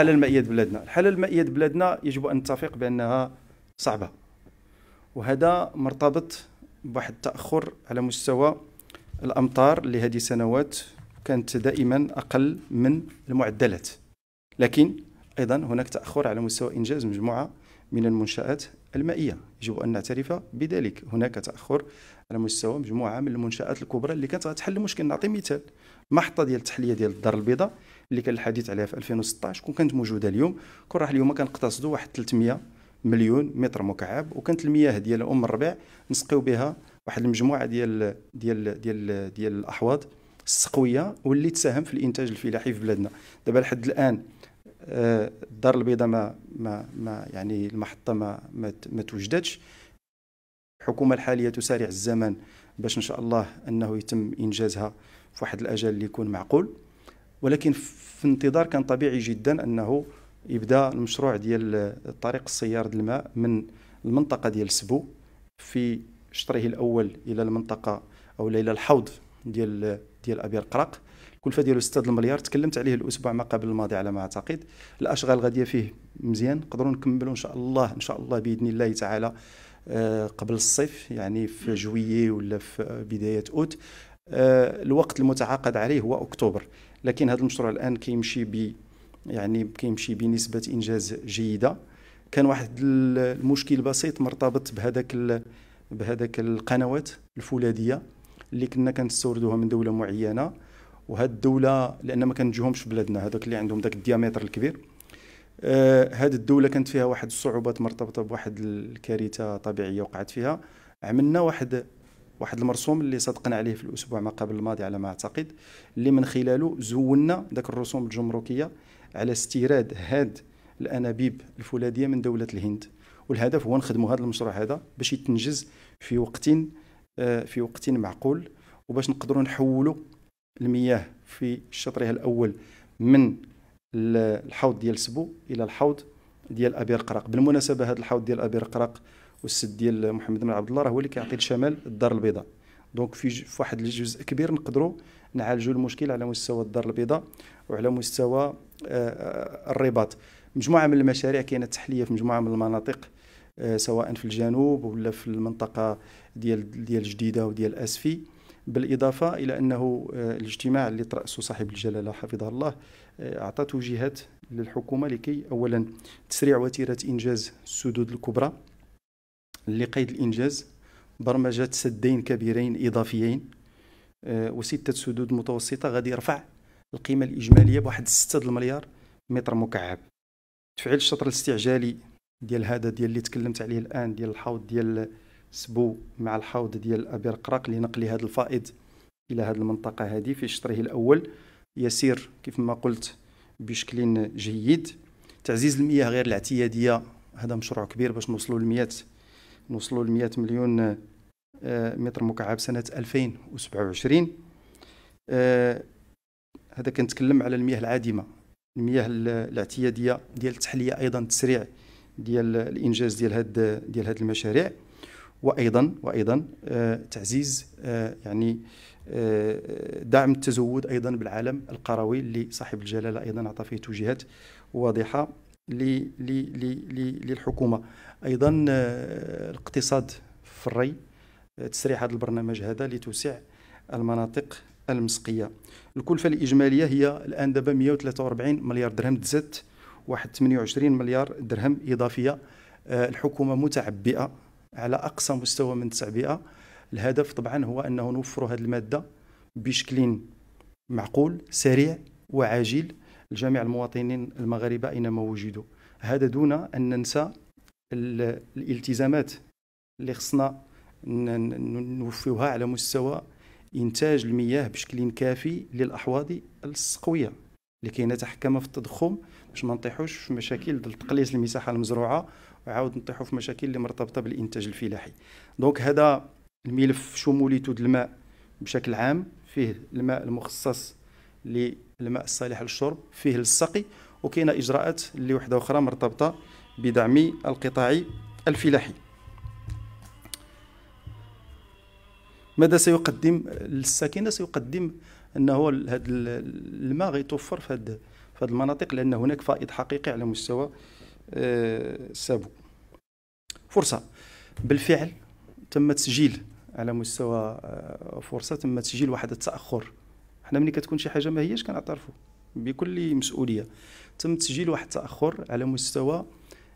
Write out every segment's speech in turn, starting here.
الحاله المائيه بلادنا الحاله المائيه بلادنا يجب ان نتفق بانها صعبه وهذا مرتبط بواحد التاخر على مستوى الامطار لهذه السنوات سنوات كانت دائما اقل من المعدلات لكن ايضا هناك تاخر على مستوى انجاز مجموعه من المنشات المائيه يجب ان نعترف بذلك هناك تاخر على مستوى مجموعه من المنشات الكبرى اللي كانت غتحل المشكل نعطي مثال محطه ديال التحليه ديال الدار البيضاء اللي كان الحديث عليها في 2016 كون كانت موجوده اليوم كون راح اليوم كنقتصدوا واحد 300 مليون متر مكعب وكانت المياه ديال ام الربيع نسقيو بها واحد المجموعه ديال ديال ديال ديال الاحواض السقويه واللي تساهم في الانتاج الفلاحي في بلادنا دابا لحد الان آه، الدار البيضاء ما ما ما يعني المحطه ما ما, ما توجدتش الحكومه الحاليه تسارع الزمن باش ان شاء الله انه يتم انجازها في واحد الاجل اللي يكون معقول ولكن في انتظار كان طبيعي جدا انه يبدا المشروع ديال طريق السيار الماء من المنطقه ديال سبو في شطره الاول الى المنطقه او الى الحوض ديال ديال ابي القرق الكلفه ديالو 6 المليار تكلمت عليه الاسبوع ما قبل الماضي على ما اعتقد الاشغال غاديه فيه مزيان نقدروا نكملوا ان شاء الله ان شاء الله باذن الله تعالى آه، قبل الصيف يعني في جويي ولا في بدايه اوت آه، الوقت المتعاقد عليه هو اكتوبر لكن هذا المشروع الان كيمشي ب يعني كيمشي بنسبه انجاز جيده كان واحد المشكل بسيط مرتبط بهذاك بهذاك القنوات الفولاذيه اللي كنا كنستوردوها من دوله معينه وهاد الدوله لان ما كنجيهمش في بلادنا هذاك اللي عندهم ذاك الديامتر الكبير آه هاد الدوله كانت فيها واحد الصعوبات مرتبطه بواحد الكارثه طبيعيه وقعت فيها عملنا واحد واحد المرسوم اللي صدقنا عليه في الاسبوع ما قبل الماضي على ما اعتقد اللي من خلاله زولنا ذاك الرسوم الجمركيه على استيراد هاد الانابيب الفولاذيه من دوله الهند والهدف هو نخدموا هذا المشروع هذا باش يتنجز في وقت آه، في وقت معقول وباش نقدروا نحولوا المياه في شطرها الاول من الحوض ديال سبو الى الحوض ديال ابي رقراق بالمناسبه هذا الحوض ديال ابي رقراق والسد ديال محمد بن عبد الله راه هو اللي كيعطي الشمال الدار البيضاء دونك في واحد الجزء كبير نقدروا نعالجوا المشكل على مستوى الدار البيضاء وعلى مستوى آه، آه، الرباط مجموعه من المشاريع كاينه تحليه في مجموعه من المناطق آه، سواء في الجنوب ولا في المنطقه ديال ديال جديده وديال اسفي بالاضافه الى انه الاجتماع اللي تراسه صاحب الجلاله حفظه الله اعطى توجيهات للحكومه لكي اولا تسريع وتيره انجاز السدود الكبرى لقيد الإنجاز برمجة سدين كبيرين إضافيين آه، وستة سدود متوسطة غادي يرفع القيمة الإجمالية بواحد 6 المليار متر مكعب تفعيل الشطر الاستعجالي ديال هذا ديال اللي تكلمت عليه الآن ديال الحوض ديال سبو مع الحوض ديال ابي رقراق لنقل هذا الفائض إلى هذه المنطقة هذه في شطره الأول يسير كيف ما قلت بشكل جيد تعزيز المياه غير الاعتيادية هذا مشروع كبير باش نوصلوا ل نوصلوا ل 100 مليون آه، متر مكعب سنه 2027 آه، هذا كنتكلم على المياه العادمه المياه الاعتياديه ديال التحليه ايضا تسريع ديال الانجاز ديال هاد ديال هاد المشاريع وايضا وايضا آه، تعزيز يعني دعم التزود ايضا بالعالم القروي اللي صاحب الجلاله ايضا اعطى فيه توجيهات واضحه للحكومه ايضا آه، الاقتصاد في الري آه، تسريع هذا البرنامج هذا لتوسع المناطق المسقيه الكلفه الاجماليه هي الان دابا 143 مليار درهم تزدت واحد 28 مليار درهم اضافيه آه، الحكومه متعبئه على اقصى مستوى من التعبئه الهدف طبعا هو انه نوفروا هذه الماده بشكل معقول سريع وعاجل لجميع المواطنين المغاربة أينما وجدوا هذا دون أن ننسى الالتزامات اللي خصنا نوفيوها على مستوى إنتاج المياه بشكل كافي للأحواض السقوية لكي نتحكم في التضخم باش ما نطيحوش في مشاكل تقليص المساحه المزروعه وعاود نطيحوا في مشاكل اللي مرتبطه بالانتاج الفلاحي دونك هذا الملف شموليته الماء بشكل عام فيه الماء المخصص للماء الصالح للشرب فيه للسقي وكاينه اجراءات اللي وحده اخرى مرتبطه بدعم القطاع الفلاحي ماذا سيقدم للساكنه سيقدم انه هذا الماء غيتوفر في هذه المناطق لان هناك فائض حقيقي على مستوى السابو آه، فرصه بالفعل تم تسجيل على مستوى آه، فرصه تم تسجيل واحد التاخر حنا ملي كتكون شي حاجه ما هياش كنعترفوا بكل مسؤوليه تم تسجيل واحد التاخر على مستوى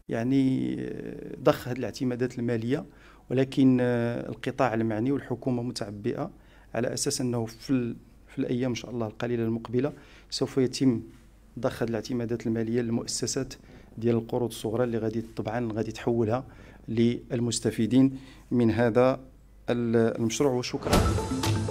يعني آه، ضخ هذه الاعتمادات الماليه ولكن آه، القطاع المعني والحكومه متعبئه على اساس انه في في الايام ان شاء الله القليله المقبله سوف يتم ضخ هذه الاعتمادات الماليه للمؤسسات ديال القروض الصغرى اللي غادي طبعا غادي تحولها للمستفيدين من هذا المشروع وشكرا